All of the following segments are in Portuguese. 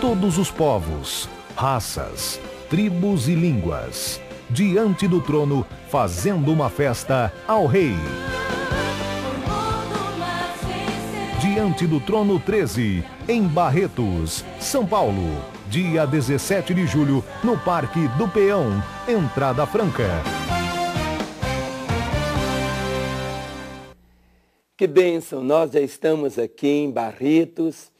todos os povos, raças, tribos e línguas, diante do trono, fazendo uma festa ao Rei. Diante do Trono 13, em Barretos, São Paulo, dia 17 de julho, no Parque do Peão, entrada franca. Que bênção, nós já estamos aqui em Barretos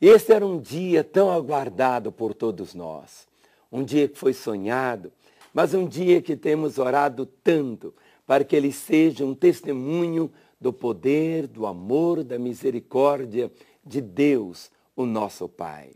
este era um dia tão aguardado por todos nós, um dia que foi sonhado, mas um dia que temos orado tanto para que ele seja um testemunho do poder, do amor, da misericórdia de Deus, o nosso Pai.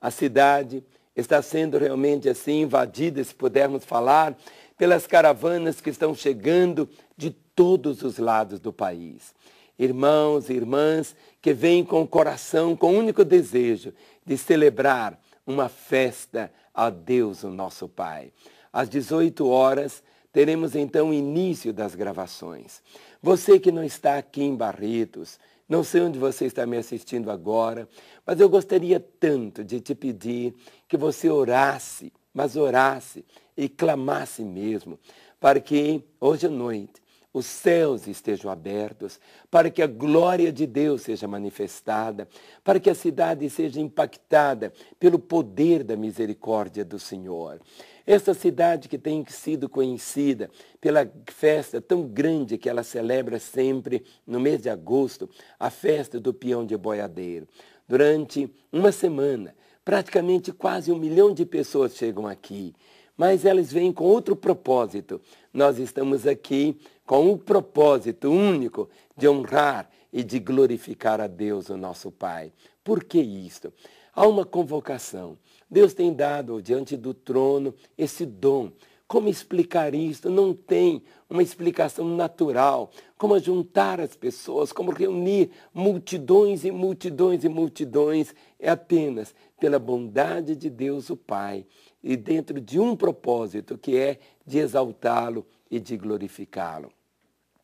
A cidade está sendo realmente assim invadida, se pudermos falar, pelas caravanas que estão chegando de todos os lados do país irmãos e irmãs que vêm com o coração, com o único desejo de celebrar uma festa a Deus, o nosso Pai. Às 18 horas, teremos então o início das gravações. Você que não está aqui em Barretos, não sei onde você está me assistindo agora, mas eu gostaria tanto de te pedir que você orasse, mas orasse e clamasse mesmo, para que hoje à noite os céus estejam abertos, para que a glória de Deus seja manifestada, para que a cidade seja impactada pelo poder da misericórdia do Senhor. Esta cidade que tem sido conhecida pela festa tão grande que ela celebra sempre no mês de agosto, a festa do peão de boiadeiro. Durante uma semana, praticamente quase um milhão de pessoas chegam aqui mas elas vêm com outro propósito. Nós estamos aqui com o propósito único de honrar e de glorificar a Deus, o nosso Pai. Por que isto? Há uma convocação. Deus tem dado diante do trono esse dom. Como explicar isto? Não tem uma explicação natural. Como juntar as pessoas, como reunir multidões e multidões e multidões, é apenas pela bondade de Deus o Pai e dentro de um propósito, que é de exaltá-lo e de glorificá-lo.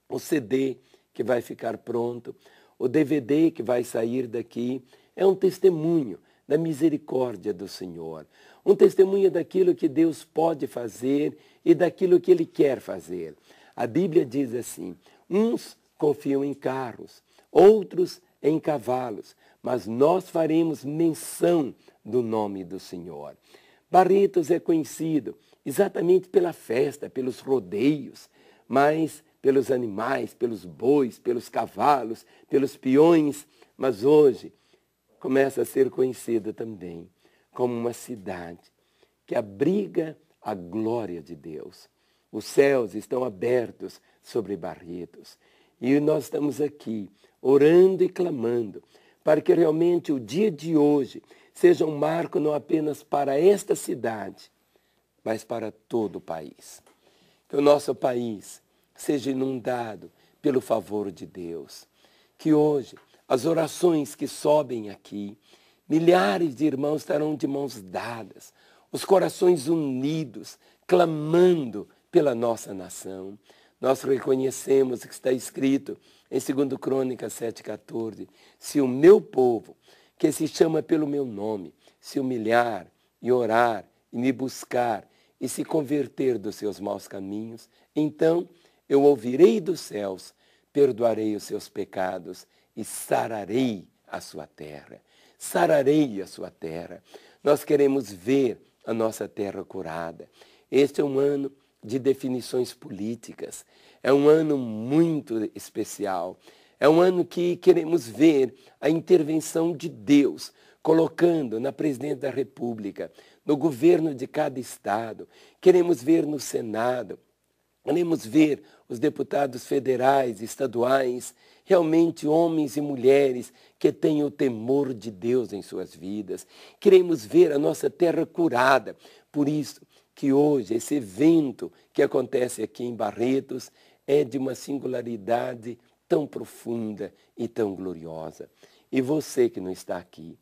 O CD que vai ficar pronto, o DVD que vai sair daqui, é um testemunho da misericórdia do Senhor, um testemunho daquilo que Deus pode fazer e daquilo que Ele quer fazer. A Bíblia diz assim: uns confiam em carros, outros em cavalos, mas nós faremos menção do nome do Senhor. Barretos é conhecido exatamente pela festa, pelos rodeios, mas pelos animais, pelos bois, pelos cavalos, pelos peões, mas hoje começa a ser conhecida também como uma cidade que abriga a glória de Deus. Os céus estão abertos sobre Barretos. E nós estamos aqui orando e clamando para que realmente o dia de hoje seja um marco não apenas para esta cidade, mas para todo o país. Que o nosso país seja inundado pelo favor de Deus. Que hoje as orações que sobem aqui, milhares de irmãos estarão de mãos dadas, os corações unidos, clamando pela nossa nação. Nós reconhecemos que está escrito em 2 Crônicas 7,14. Se o meu povo, que se chama pelo meu nome, se humilhar e orar e me buscar e se converter dos seus maus caminhos, então eu ouvirei dos céus, perdoarei os seus pecados e sararei a sua terra. Sararei a sua terra. Nós queremos ver a nossa terra curada. Este é um ano de definições políticas. É um ano muito especial. É um ano que queremos ver a intervenção de Deus, colocando na Presidente da República, no governo de cada estado, queremos ver no Senado, queremos ver os deputados federais, estaduais, realmente homens e mulheres que tenham o temor de Deus em suas vidas. Queremos ver a nossa terra curada. Por isso que hoje esse evento que acontece aqui em Barretos é de uma singularidade tão profunda e tão gloriosa. E você que não está aqui,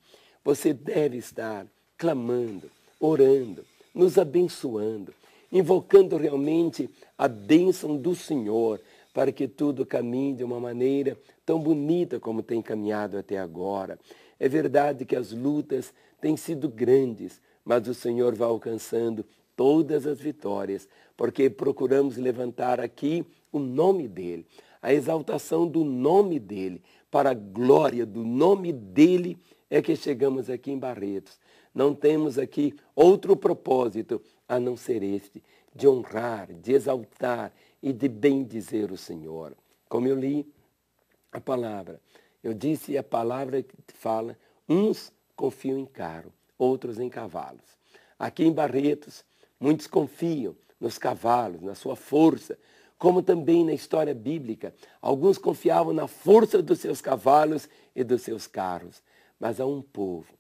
você deve estar clamando, orando, nos abençoando, invocando realmente a bênção do Senhor para que tudo caminhe de uma maneira tão bonita como tem caminhado até agora. É verdade que as lutas têm sido grandes, mas o Senhor vai alcançando todas as vitórias, porque procuramos levantar aqui o nome dele a exaltação do nome dele, para a glória do nome dele é que chegamos aqui em Barretos. Não temos aqui outro propósito a não ser este, de honrar, de exaltar e de bendizer o Senhor. Como eu li a palavra, eu disse a palavra que fala, uns confiam em carro, outros em cavalos. Aqui em Barretos, muitos confiam nos cavalos, na sua força, como também na história bíblica. Alguns confiavam na força dos seus cavalos e dos seus carros. Mas há um povo,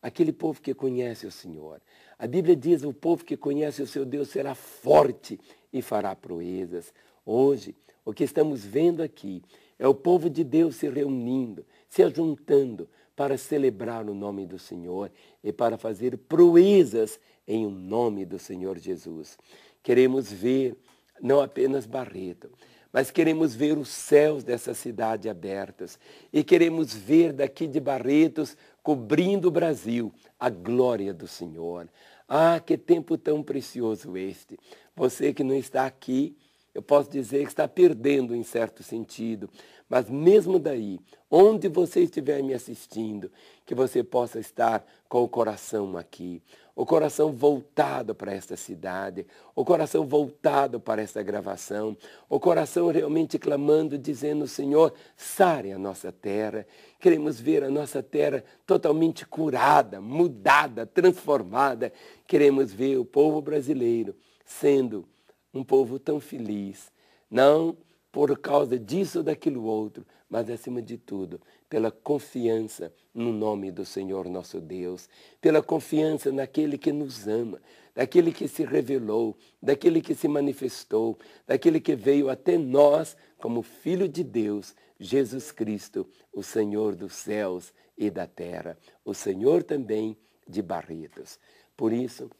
aquele povo que conhece o Senhor. A Bíblia diz: o povo que conhece o seu Deus será forte e fará proezas. Hoje, o que estamos vendo aqui é o povo de Deus se reunindo, se ajuntando para celebrar o nome do Senhor e para fazer proezas em o nome do Senhor Jesus. Queremos ver não apenas Barreto, mas queremos ver os céus dessa cidade abertos e queremos ver daqui de Barretos, cobrindo o Brasil, a glória do Senhor. Ah, que tempo tão precioso este! Você que não está aqui, eu posso dizer que está perdendo em certo sentido, mas mesmo daí, onde você estiver me assistindo, que você possa estar com o coração aqui, o coração voltado para esta cidade, o coração voltado para esta gravação, o coração realmente clamando, dizendo: Senhor, sare a nossa terra. Queremos ver a nossa terra totalmente curada, mudada, transformada. Queremos ver o povo brasileiro sendo um povo tão feliz, não por causa disso, ou daquilo outro, mas acima de tudo, pela confiança no nome do Senhor nosso Deus, pela confiança naquele que nos ama, daquele que se revelou, daquele que se manifestou, daquele que veio até nós como Filho de Deus, Jesus Cristo, o Senhor dos céus e da terra, o Senhor também de Barretos. Por isso,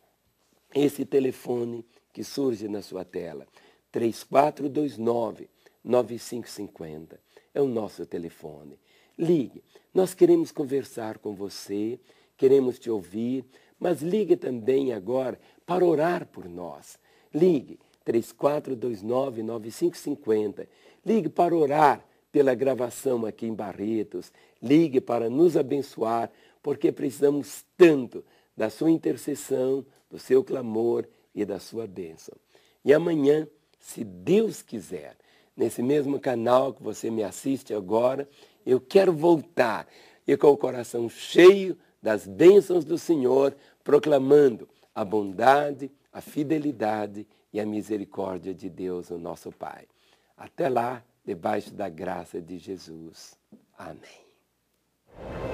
esse telefone que surge na sua tela, 3429 9550 é o nosso telefone. Ligue, nós queremos conversar com você, queremos te ouvir, mas ligue também agora para orar por nós. Ligue 3429-9550. Ligue para orar pela gravação aqui em Barretos. Ligue para nos abençoar, porque precisamos tanto da sua intercessão, do seu clamor e da sua bênção. E amanhã, se Deus quiser, nesse mesmo canal que você me assiste agora. Eu quero voltar e com o coração cheio das bênçãos do Senhor, proclamando a bondade, a fidelidade e a misericórdia de Deus, o nosso Pai. Até lá, debaixo da graça de Jesus. Amém.